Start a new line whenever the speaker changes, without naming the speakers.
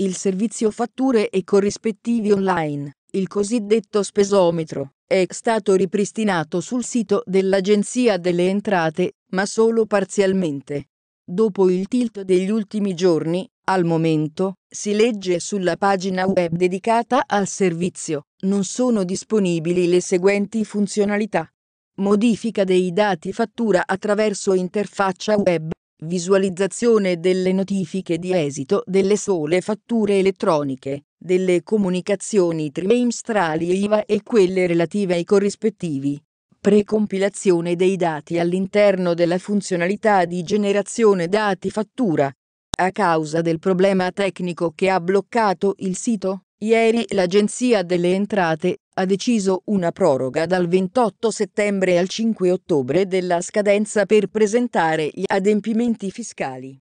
il servizio fatture e corrispettivi online, il cosiddetto spesometro, è stato ripristinato sul sito dell'Agenzia delle Entrate, ma solo parzialmente. Dopo il tilt degli ultimi giorni, al momento, si legge sulla pagina web dedicata al servizio, non sono disponibili le seguenti funzionalità. Modifica dei dati fattura attraverso interfaccia web. Visualizzazione delle notifiche di esito delle sole fatture elettroniche, delle comunicazioni trimestrali IVA e quelle relative ai corrispettivi. Precompilazione dei dati all'interno della funzionalità di generazione dati fattura. A causa del problema tecnico che ha bloccato il sito, Ieri l'Agenzia delle Entrate ha deciso una proroga dal 28 settembre al 5 ottobre della scadenza per presentare gli adempimenti fiscali.